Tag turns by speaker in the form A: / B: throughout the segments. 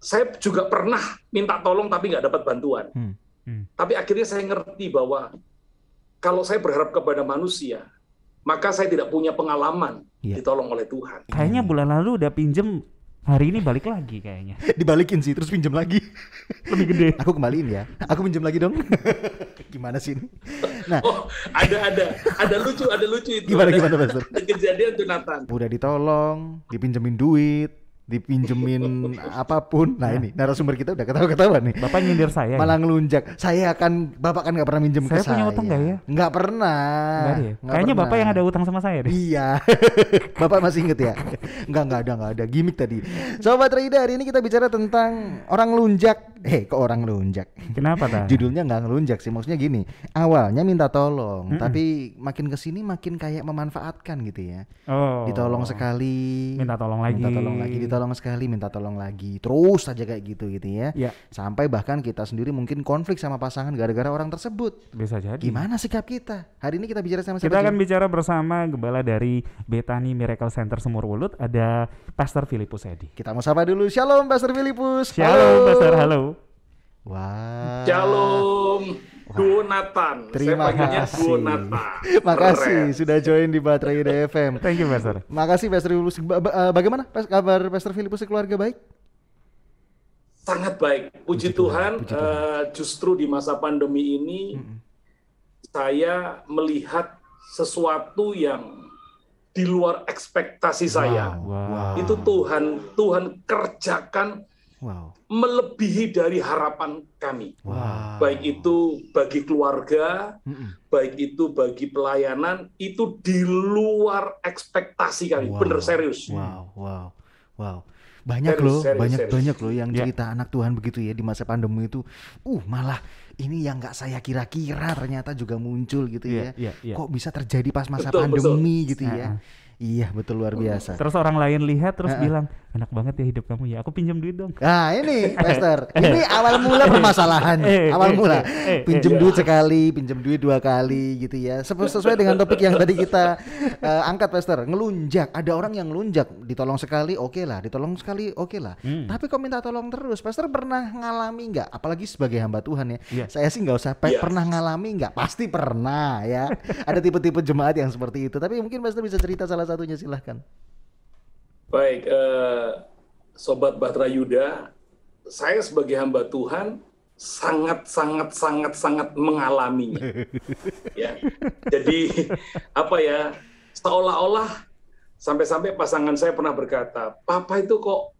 A: saya juga pernah minta tolong tapi nggak dapat bantuan.
B: Hmm. Hmm.
A: Tapi akhirnya saya ngerti bahwa kalau saya berharap kepada manusia, maka saya tidak punya pengalaman yeah. ditolong oleh Tuhan. Kayaknya
B: bulan lalu udah pinjem, hari ini balik lagi kayaknya.
C: Dibalikin sih, terus pinjem lagi. Lebih gede. Aku kembaliin ya. Aku pinjem lagi dong. gimana sih ini? Nah,
A: oh, ada ada ada lucu, ada lucu itu. Gimana ada, gimana Pastor? kejadian tuh
C: Udah ditolong, dipinjemin duit, dipinjemin apapun. Nah, ini narasumber kita udah ketawa-ketawa nih. Bapak nyindir saya. Ya? Malah ya? ngelunjak. Saya akan Bapak kan nggak pernah minjem saya ke saya. Saya punya utang nggak ya? Enggak pernah. ya? Kayaknya Bapak yang ada utang sama saya deh. Iya. bapak masih inget ya? Nggak nggak ada nggak ada gimmick tadi. Sobat Rida hari ini kita bicara tentang orang lunjak. Eh, hey, kok orang lunjak? Kenapa tak? Judulnya nggak ngelunjak sih. Maksudnya gini, awalnya minta tolong, mm -mm. tapi makin ke sini makin kayak memanfaatkan gitu ya. Oh. Ditolong sekali. Minta tolong lagi. Minta tolong lagi. Ditolong tolong sekali minta tolong lagi terus aja kayak gitu gitu ya ya. sampai bahkan kita sendiri mungkin konflik sama pasangan gara-gara orang tersebut bisa jadi gimana sikap kita hari ini kita bicara sama kita akan
B: bicara bersama gembala dari Betani Miracle Center Semur Wulut ada Pastor Filipus Edi kita mau sapa dulu shalom Pastor Filipus
C: shalom halo. Pastor halo wow
A: shalom Donatan. Terima Saya kasih. Donatan. Makasih
C: sudah join di Baterai DFM. FM. Thank you, Pastor. Makasih, Pastor Filipus. Eh, bagaimana kabar Pastor Filipus keluarga baik?
A: Sangat baik. Puji, Puji Tuhan, Tuhan. Uh, justru di masa pandemi ini mm -hmm. saya melihat sesuatu yang di luar ekspektasi wow, saya.
B: Wow. Itu
A: Tuhan Tuhan kerjakan wow. melebihi dari harapan kami. Wow. Baik itu bagi keluarga, mm -mm. baik itu bagi pelayanan, itu di luar ekspektasi kami. Wow. Bener serius. Wow,
C: wow, wow banyak serius, loh serius, banyak serius. banyak loh yang ya. cerita yeah. anak Tuhan begitu ya di masa pandemi itu uh malah ini yang nggak saya kira-kira ternyata juga muncul gitu yeah, ya yeah, yeah. Ya. kok bisa terjadi pas masa betul, pandemi betul. gitu uh ya Iya betul luar oh, biasa. Terus
B: orang lain lihat terus uh-uh. bilang enak banget ya hidup kamu ya. Aku pinjam duit dong. Nah ini Pastor, ini awal mula eh, permasalahan. Eh, eh, awal mula pinjam iya. duit sekali,
C: pinjam duit dua kali gitu ya. Sesuai dengan topik yang tadi kita uh, angkat Pastor, ngelunjak. Ada orang yang ngelunjak, ditolong sekali oke okay lah, ditolong sekali oke okay lah. Hmm. Tapi kok minta tolong terus? Pastor pernah ngalami nggak? Apalagi sebagai hamba Tuhan ya. Yeah. Saya sih nggak usah pe- yeah. pernah ngalami nggak? Pasti pernah ya. Ada tipe-tipe jemaat yang seperti itu. Tapi mungkin Pastor bisa cerita salah satunya silahkan.
A: Baik, uh, Sobat Batra Yuda, saya sebagai hamba Tuhan sangat sangat sangat sangat mengalaminya. ya. Jadi apa ya seolah-olah sampai-sampai pasangan saya pernah berkata, "Papa itu kok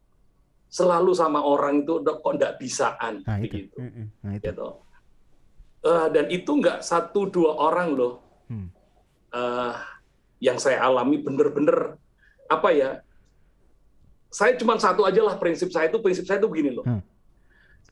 A: selalu sama orang itu kok tidak bisaan." Nah, begitu. Nah, itu. Gitu. Uh, dan itu nggak satu dua orang loh. Hmm. Uh, yang saya alami bener-bener apa ya saya cuma satu aja lah prinsip saya itu prinsip saya itu begini loh hmm.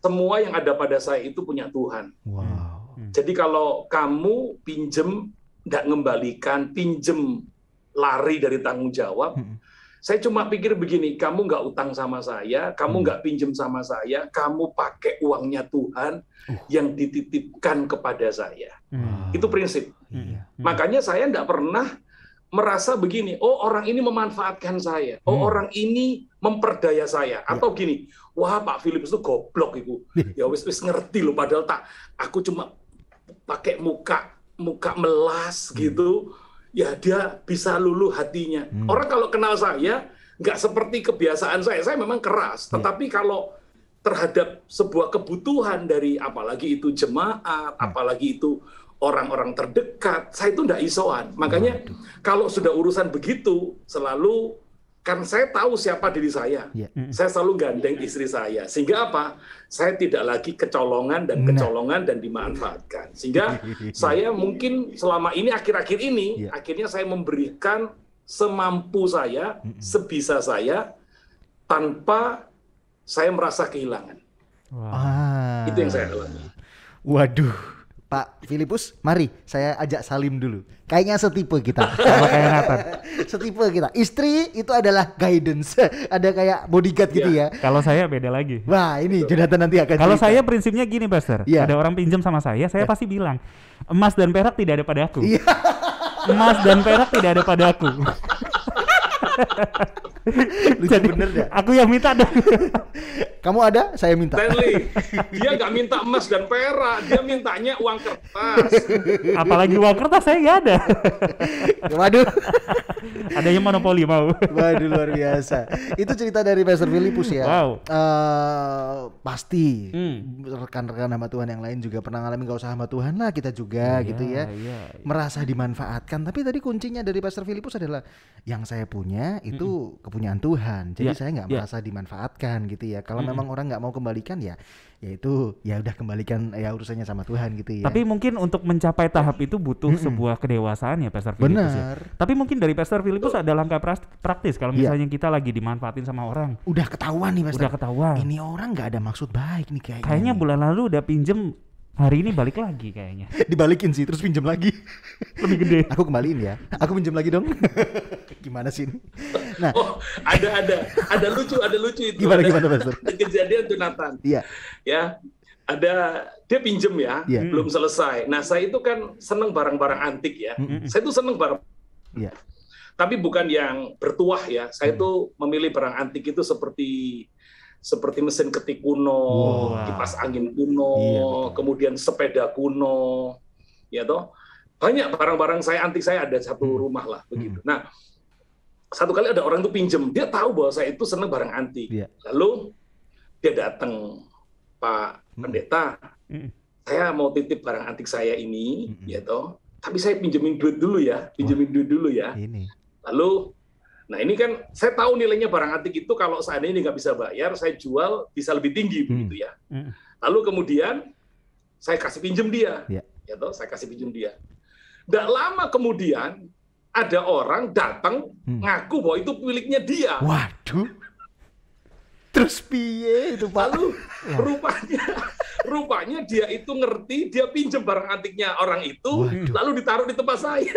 A: semua yang ada pada saya itu punya Tuhan wow. hmm. jadi kalau kamu pinjem nggak ngembalikan pinjem lari dari tanggung jawab hmm. saya cuma pikir begini kamu nggak utang sama saya kamu hmm. nggak hmm. pinjem sama saya kamu pakai uangnya Tuhan uh. yang dititipkan kepada saya hmm. itu prinsip iya. hmm. hmm. makanya saya nggak pernah merasa begini, oh orang ini memanfaatkan saya, oh hmm. orang ini memperdaya saya, ya. atau gini, wah Pak Philips itu goblok ibu, ya wis wis ngerti loh, padahal tak, aku cuma pakai muka muka melas hmm. gitu, ya dia bisa lulu hatinya. Hmm. Orang kalau kenal saya nggak seperti kebiasaan saya, saya memang keras, ya. tetapi kalau terhadap sebuah kebutuhan dari apalagi itu jemaat, ya. apalagi itu orang-orang terdekat, saya itu tidak isoan. Makanya Waduh. kalau sudah urusan begitu, selalu kan saya tahu siapa diri saya. Ya. Saya selalu gandeng istri saya. Sehingga apa? Saya tidak lagi kecolongan dan nah. kecolongan dan dimanfaatkan. Sehingga saya mungkin selama ini akhir-akhir ini ya. akhirnya saya memberikan semampu saya, sebisa saya tanpa saya merasa kehilangan.
C: Wow. Itu yang saya alami. Waduh Pak Filipus, mari saya ajak Salim dulu. Kayaknya setipe kita sama kayak Nathan. setipe kita. Istri itu adalah guidance, ada kayak bodyguard gitu iya.
B: ya. Kalau saya beda lagi.
C: Wah, ini Jonathan nanti akan Kalau saya
B: prinsipnya gini, Pastor. Ya. Ada orang pinjam sama saya, saya iya. pasti bilang, "Emas dan perak tidak ada pada aku." Iya. Emas dan perak tidak ada pada aku.
C: Lucu Jadi, bener ya. Aku yang minta dong. Kamu ada, saya minta. Stanley,
A: dia nggak minta emas dan perak, dia mintanya uang kertas. Apalagi uang
C: kertas saya nggak ada. Waduh. ada yang monopoli mau. Waduh luar biasa. Itu cerita dari Pastor Filipus ya. Wow. Uh, pasti hmm. rekan-rekan hamba Tuhan yang lain juga pernah ngalamin gak usah hamba Tuhan lah kita juga yeah, gitu ya. Yeah, yeah. Merasa dimanfaatkan. Tapi tadi kuncinya dari Pastor Filipus adalah yang saya punya itu mm -mm kepunyaan Tuhan. Jadi yeah. saya nggak yeah. merasa dimanfaatkan gitu ya. Kalau mm -hmm. memang orang nggak mau kembalikan ya, yaitu ya udah kembalikan ya urusannya sama Tuhan gitu ya. Tapi mungkin
B: untuk mencapai tahap itu butuh mm -hmm. sebuah kedewasaan ya Pastor Filipus ya. Benar.
C: ya. Tapi mungkin dari Pastor Filipus ada langkah
B: praktis kalau iya. misalnya yeah. kita lagi dimanfaatin sama orang.
C: Udah ketahuan nih Pastor. Udah ketahuan. Ini orang nggak ada maksud baik nih kayaknya. Kayaknya bulan lalu udah pinjem hari ini balik lagi kayaknya dibalikin sih terus pinjam lagi lebih gede aku kembaliin ya aku pinjam lagi dong gimana sih ini nah
A: oh, ada ada ada lucu ada lucu itu gimana ada, gimana Pastor? kejadian tuh Nathan iya ya ada dia pinjem ya yeah. belum hmm. selesai nah saya itu kan seneng barang-barang antik ya -hmm. hmm. saya itu seneng barang yeah. tapi bukan yang bertuah ya saya itu hmm. memilih barang antik itu seperti seperti mesin ketik kuno, wow. kipas angin kuno, iya, kemudian sepeda kuno, ya toh banyak barang-barang saya antik saya ada satu hmm. rumah lah begitu. Hmm. Nah satu kali ada orang itu pinjem, dia tahu bahwa saya itu senang barang antik. Yeah. Lalu dia datang, Pak hmm. Pendeta, hmm. saya mau titip barang antik saya ini, hmm. ya toh. Tapi saya pinjemin duit dulu ya, pinjemin Wah. duit dulu ya. Ini. Lalu Nah ini kan saya tahu nilainya barang antik itu kalau seandainya nggak bisa bayar, saya jual bisa lebih tinggi hmm. begitu ya. Hmm. Lalu kemudian saya kasih pinjam dia, ya, ya toh saya kasih pinjam dia. Tidak lama kemudian ada orang datang hmm. ngaku bahwa itu miliknya dia. Waduh terus piye itu Pak lu rupanya rupanya dia itu ngerti dia pinjem barang antiknya orang itu Waduh. lalu ditaruh di tempat saya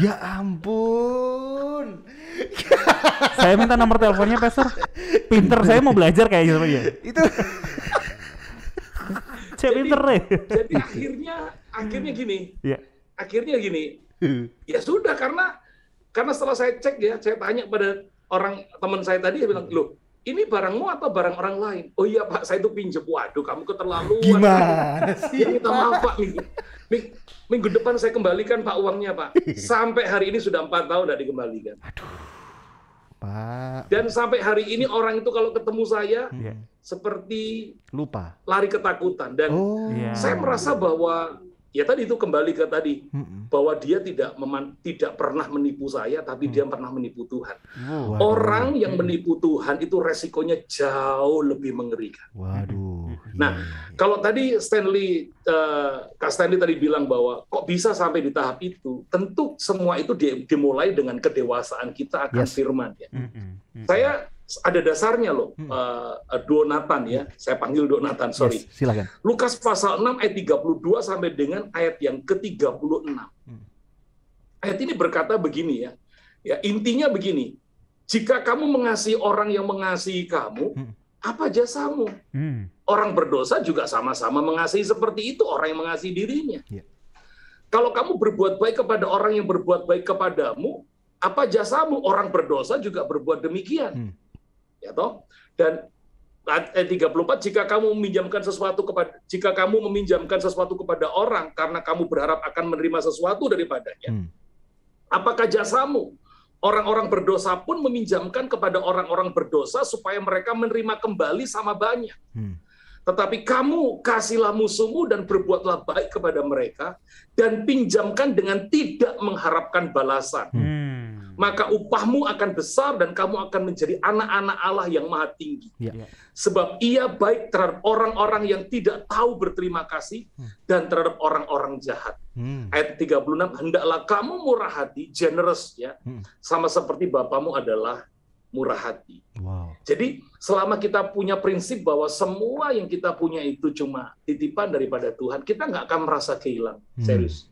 A: ya ampun
B: saya minta nomor teleponnya Pastor pinter saya mau belajar kayak gitu ya. itu jadi, pinter ya jadi
A: akhirnya akhirnya gini ya. akhirnya gini ya sudah karena karena setelah saya cek ya saya tanya pada orang teman saya tadi dia bilang loh ini barangmu atau barang orang lain? Oh iya Pak, saya itu pinjam. Waduh, kamu keterlaluan. Gimana sih? minta maaf Pak, minggu, minggu, depan saya kembalikan Pak uangnya Pak. Iya. Sampai hari ini sudah empat tahun tidak dikembalikan. Aduh,
C: Pak.
A: Dan sampai hari ini orang itu kalau ketemu saya hmm. seperti lupa, lari ketakutan. Dan oh, yeah. saya merasa bahwa ya tadi itu kembali ke tadi hmm. bahwa dia tidak meman, tidak pernah menipu saya tapi hmm. dia pernah menipu Tuhan. Oh, waduh. Orang yang mm. menipu Tuhan itu resikonya jauh lebih mengerikan. Waduh. Nah, yeah. Iya, iya. kalau tadi Stanley uh, Kak Stanley tadi bilang bahwa kok bisa sampai di tahap itu? Tentu semua itu dimulai dengan kedewasaan kita akan yes. firman
B: ya. -hmm.
A: Saya ada dasarnya loh hmm. uh, eh, eh, Donatan ya. Hmm. Saya panggil Donatan, sorry. Yes, silakan. Lukas pasal 6 ayat 32 sampai dengan ayat yang ke-36. Hmm. Ayat ini berkata begini ya. Ya, intinya begini. Jika kamu mengasihi orang yang mengasihi kamu, hmm. apa jasamu? Hmm. Orang berdosa juga sama-sama mengasihi seperti itu orang yang mengasihi dirinya. Yeah. Kalau kamu berbuat baik kepada orang yang berbuat baik kepadamu, apa jasamu orang berdosa juga berbuat demikian? Hmm ya toh dan ayat eh, 34 jika kamu meminjamkan sesuatu kepada jika kamu meminjamkan sesuatu kepada orang karena kamu berharap akan menerima sesuatu daripadanya hmm. apakah jasamu orang-orang berdosa pun meminjamkan kepada orang-orang berdosa supaya mereka menerima kembali sama banyak hmm. tetapi kamu kasihlah musuhmu dan berbuatlah baik kepada mereka dan pinjamkan dengan tidak mengharapkan balasan hmm maka upahmu akan besar dan kamu akan menjadi anak-anak Allah yang maha tinggi. Ya. ya. Sebab ia baik terhadap orang-orang yang tidak tahu berterima kasih hmm. dan terhadap orang-orang jahat. Hmm. Ayat 36, hendaklah kamu murah hati, generous ya, hmm. sama seperti Bapamu adalah murah hati. Wow. Jadi selama kita punya prinsip bahwa semua yang kita punya itu cuma titipan daripada Tuhan, kita nggak akan merasa kehilangan. Hmm. Serius,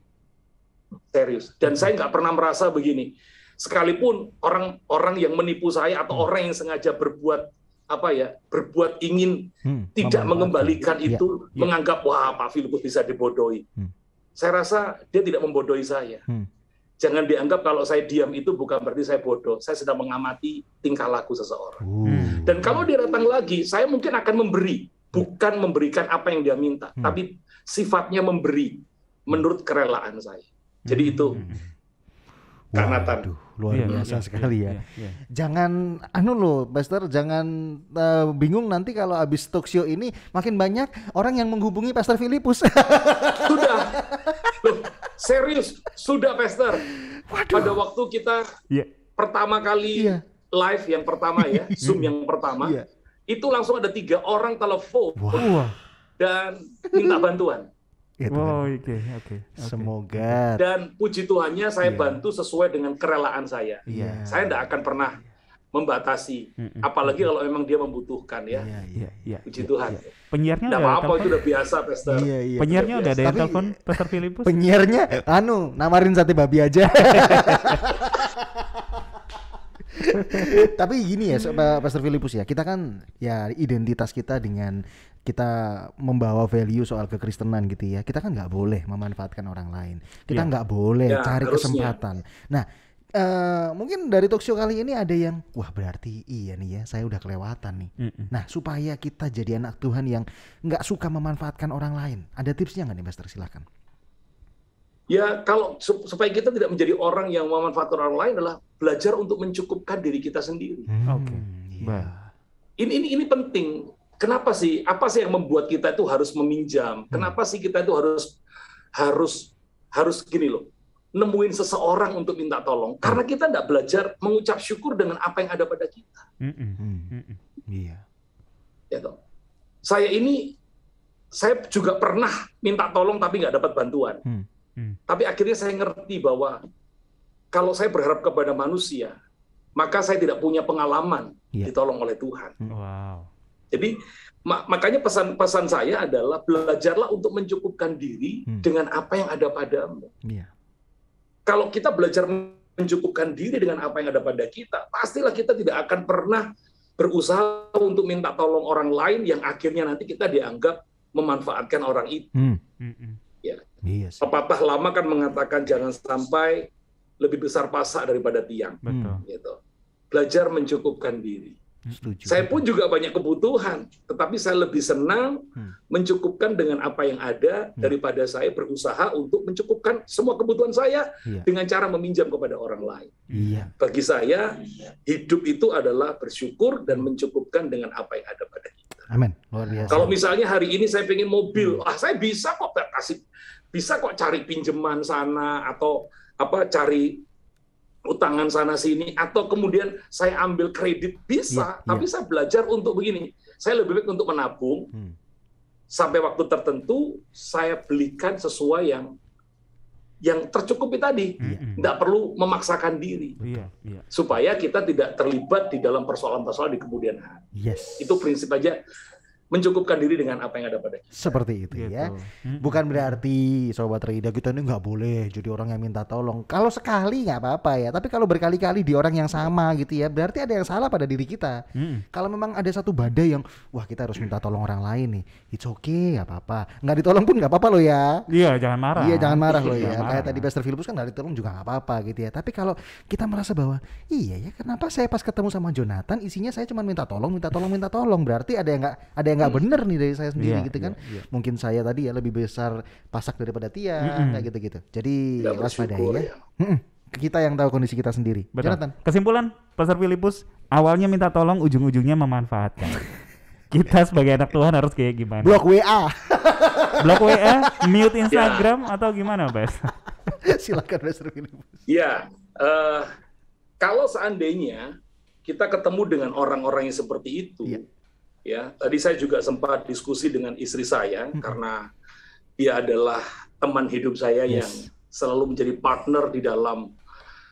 A: serius. Dan saya nggak pernah merasa begini sekalipun orang-orang yang menipu saya atau hmm. orang yang sengaja berbuat apa ya berbuat ingin hmm, tidak mengembalikan ya, itu ya. menganggap wah Pak Filipus bisa dibodohi. Hmm. Saya rasa dia tidak membodohi saya. Hmm. Jangan dianggap kalau saya diam itu bukan berarti saya bodoh. Saya sedang mengamati tingkah laku seseorang. Hmm. Dan kalau dia datang lagi, saya mungkin akan memberi, ya. bukan memberikan apa yang dia minta, hmm. tapi sifatnya memberi menurut kerelaan saya. Jadi hmm. itu Kanatan. Waduh, luar yeah, biasa yeah, sekali
C: yeah, ya. Yeah, yeah. Jangan anu loh, Pastor, jangan uh, bingung nanti kalau habis talk show ini makin banyak orang yang menghubungi Pastor Filipus. sudah.
A: Loh, serius, sudah Pastor. Waduh. Pada waktu kita yeah. pertama kali yeah. live yang pertama ya, Zoom yang pertama, yeah. itu langsung ada tiga orang telepon wow. dan minta bantuan.
B: Gitu kan. oh, oke, okay, Okay, okay.
C: Semoga.
A: Dan puji Tuhannya saya yeah. bantu sesuai dengan kerelaan saya. Yeah. Saya tidak akan pernah membatasi, mm hmm apalagi kalau memang dia membutuhkan ya. Yeah, yeah, yeah, Puji yeah, Tuhan. Yeah.
C: Penyiarnya udah apa, apa itu
A: udah biasa, Pastor. Iya, iya. Penyiarnya udah, udah ada yang telepon, Pastor Filipus.
C: Penyiarnya, anu, namarin sate babi aja. Tapi gini ya, Pastor Filipus ya, kita kan ya identitas kita dengan kita membawa value soal kekristenan gitu ya kita kan nggak boleh memanfaatkan orang lain kita iya. nggak ya. boleh ya, cari harusnya. kesempatan nah Uh, mungkin dari talk kali ini ada yang wah berarti iya nih ya saya udah kelewatan nih. Mm -mm. Nah supaya kita jadi anak Tuhan yang nggak suka memanfaatkan orang lain, ada tipsnya nggak nih Master silahkan.
A: Ya kalau supaya kita tidak menjadi orang yang memanfaatkan orang lain adalah belajar untuk mencukupkan diri kita sendiri. Hmm, Oke. Okay. Iya. Yeah. Ini ini ini penting kenapa sih apa sih yang membuat kita itu harus meminjam hmm. kenapa sih kita itu harus harus harus gini loh nemuin seseorang untuk minta tolong hmm. karena kita tidak belajar mengucap syukur dengan apa yang ada pada kita
C: hmm, iya
A: ya toh saya ini saya juga pernah minta tolong tapi nggak dapat bantuan Hmm. tapi akhirnya saya ngerti bahwa kalau saya berharap kepada manusia maka saya tidak punya pengalaman yeah. ditolong oleh Tuhan wow jadi makanya pesan-pesan saya adalah belajarlah untuk mencukupkan diri hmm. dengan apa yang ada padamu. Yeah. Kalau kita belajar mencukupkan diri dengan apa yang ada pada kita, pastilah kita tidak akan pernah berusaha untuk minta tolong orang lain yang akhirnya nanti kita dianggap memanfaatkan orang itu. Hmm. Ya. Yes. Iya Pepatah lama kan mengatakan jangan sampai lebih besar pasak daripada tiang. Betul. Gitu. Belajar mencukupkan diri. Setuju. Saya pun juga banyak kebutuhan, tetapi saya lebih senang hmm. mencukupkan dengan apa yang ada hmm. daripada saya berusaha untuk mencukupkan semua kebutuhan saya yeah. dengan cara meminjam kepada orang lain. Yeah. Bagi saya, yeah. hidup itu adalah bersyukur dan mencukupkan dengan apa yang ada pada kita.
C: Amin. Luar biasa. Kalau
A: misalnya hari ini saya pengen mobil, hmm. ah saya bisa kok kasih, bisa kok cari pinjaman sana atau apa cari utangan sana sini atau kemudian saya ambil kredit bisa, yeah, iya. tapi saya belajar untuk begini. Saya lebih baik untuk menabung hmm. sampai waktu tertentu saya belikan sesuai yang yang tercukupi tadi. Tidak iya. hmm. perlu memaksakan diri. Yeah, yeah. Supaya kita tidak terlibat di dalam persoalan-persoalan di kemudian hari. Yes. Itu prinsip aja mencukupkan diri dengan apa yang ada pada kita.
C: Seperti itu ya. gitu. ya. Bukan berarti sobat Rida kita ini nggak boleh jadi orang yang minta tolong. Kalau sekali nggak apa-apa ya. Tapi kalau berkali-kali di orang yang sama gitu ya, berarti ada yang salah pada diri kita. Hmm. Kalau memang ada satu badai yang wah kita harus minta tolong orang lain nih, it's okay nggak apa-apa. Nggak ditolong pun nggak apa-apa loh ya. Iya jangan marah. Iya jangan marah loh ya. Kayak tadi Pastor filipus kan nggak ditolong juga nggak apa-apa gitu ya. Tapi kalau kita merasa bahwa iya ya kenapa saya pas ketemu sama Jonathan isinya saya cuma minta tolong, minta tolong, minta tolong. Berarti ada yang nggak ada yang nggak hmm. bener nih dari saya sendiri yeah, gitu iya, kan. Yeah, yeah. Mungkin saya tadi ya lebih besar pasak daripada Tia mm -hmm. kayak gitu-gitu. Jadi waspada ya. ya. Hmm, hmm. Kita yang tahu kondisi kita sendiri. Betul. Jonathan.
B: Kesimpulan, Pastor Filipus awalnya minta tolong, ujung-ujungnya memanfaatkan. kita sebagai anak Tuhan harus kayak gimana?
C: Blok WA.
B: Blok WA, mute Instagram yeah. atau gimana, Bas?
C: Silakan Pastor Filipus.
A: yeah. Ya, uh, kalau seandainya kita ketemu dengan orang-orang yang seperti itu, yeah ya tadi saya juga sempat diskusi dengan istri saya hmm. karena dia adalah teman hidup saya yes. yang selalu menjadi partner di dalam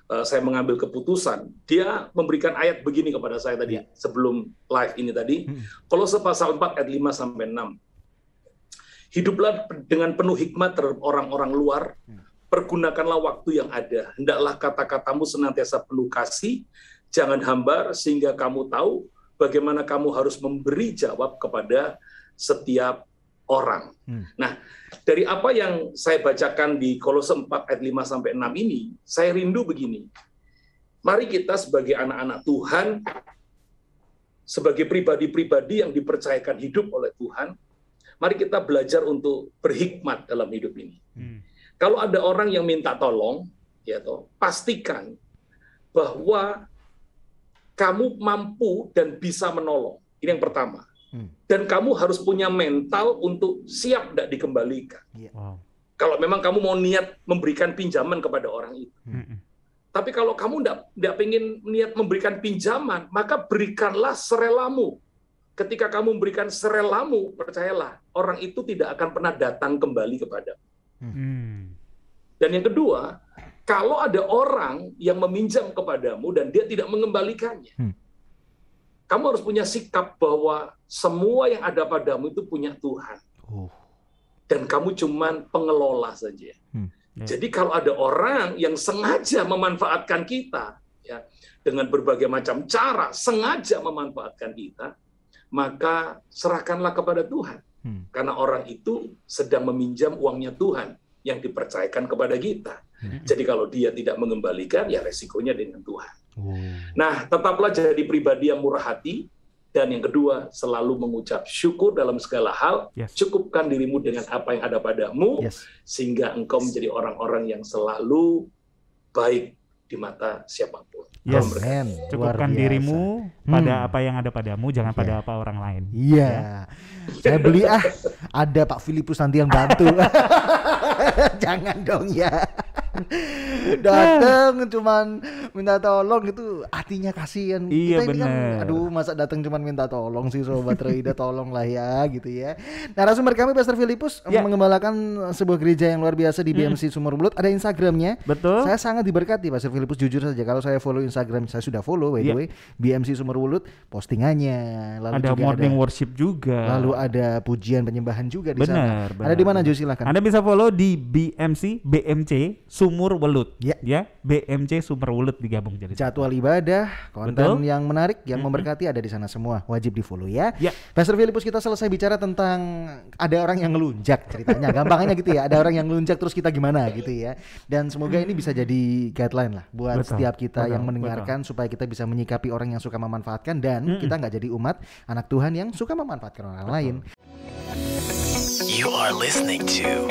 A: uh, saya mengambil keputusan dia memberikan ayat begini kepada saya tadi yeah. sebelum live ini tadi hmm. kalau sepasal 4 ayat 5 sampai 6 hiduplah dengan penuh hikmat terhadap orang-orang luar mm. pergunakanlah waktu yang ada hendaklah kata-katamu senantiasa penuh kasih jangan hambar sehingga kamu tahu bagaimana kamu harus memberi jawab kepada setiap orang. Hmm. Nah, dari apa yang saya bacakan di Kolose 4 ayat 5 sampai 6 ini, saya rindu begini. Mari kita sebagai anak-anak Tuhan sebagai pribadi-pribadi yang dipercayakan hidup oleh Tuhan, mari kita belajar untuk berhikmat dalam hidup ini. Hmm. Kalau ada orang yang minta tolong, ya toh, pastikan bahwa kamu mampu dan bisa menolong. Ini yang pertama. Hmm. Dan kamu harus punya mental untuk siap tidak dikembalikan. Iya. Wow. Kalau memang kamu mau niat memberikan pinjaman kepada orang itu. Mm-mm. Hmm. Tapi kalau kamu tidak ingin niat memberikan pinjaman, maka berikanlah serelamu. Ketika kamu memberikan serelamu, percayalah, orang itu tidak akan pernah datang kembali kepada. Hmm. hmm. Dan yang kedua, kalau ada orang yang meminjam kepadamu dan dia tidak mengembalikannya, hmm. kamu harus punya sikap bahwa semua yang ada padamu itu punya Tuhan. Oh. Dan kamu cuma pengelola saja. Hmm. Ya. Jadi kalau ada orang yang sengaja memanfaatkan kita, ya, dengan berbagai macam cara sengaja memanfaatkan kita, maka serahkanlah kepada Tuhan. Hmm. Karena orang itu sedang meminjam uangnya Tuhan yang dipercayakan kepada kita. Hmm. Jadi kalau dia tidak mengembalikan, ya resikonya dengan Tuhan. Oh. Nah, tetaplah jadi pribadi yang murah hati, dan yang kedua, selalu mengucap syukur dalam segala hal. Yes. Cukupkan dirimu dengan apa yang ada padamu, yes. sehingga engkau menjadi orang-orang yang selalu baik di mata siapapun.
C: Yes. Amen. Cukupkan
B: dirimu hmm. pada apa yang ada padamu, jangan yeah. pada apa orang lain. Iya. Yeah. Yeah.
A: Saya
C: beli ah, ada Pak Filipus nanti yang bantu. Jangan dong ya. datang cuman minta tolong itu hatinya kasihan iya, kita ini kan, bener. kan aduh masa datang cuman minta tolong sih sobat Reida tolong lah ya gitu ya nah narasumber kami Pastor Filipus yeah. mengembalakan sebuah gereja yang luar biasa di BMC mm. Sumur bulut ada Instagramnya betul saya sangat diberkati Pastor Filipus jujur saja kalau saya follow Instagram saya sudah follow by the ya. way BMC Sumur bulut postingannya lalu ada juga morning ada, worship
B: juga lalu
C: ada pujian penyembahan juga di bener, sana bener, ada di mana justru silahkan
B: anda bisa follow di BMC BMC
C: Sumur Sumur Welut. Ya. ya, BMC Sumur Welut digabung jadi jadwal ibadah, konten Betul? yang menarik yang hmm memberkati ada di sana semua. Wajib di follow ya. ya. Pastor Filipus kita selesai bicara tentang ada orang yang ngelunjak ceritanya. Gampangnya gitu ya, ada orang yang ngelunjak terus kita gimana gitu ya. Dan semoga ini bisa jadi guideline lah buat Betul. setiap kita Betul. yang mendengarkan Betul. supaya kita bisa menyikapi orang yang suka memanfaatkan dan hmm kita nggak jadi umat anak Tuhan yang suka memanfaatkan orang Betul. lain.
A: You are listening to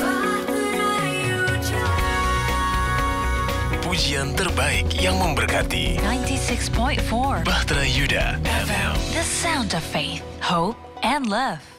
A: pujian terbaik yang memberkati. 96.4 Bahtera Yuda FM.
B: The sound of faith, hope, and love.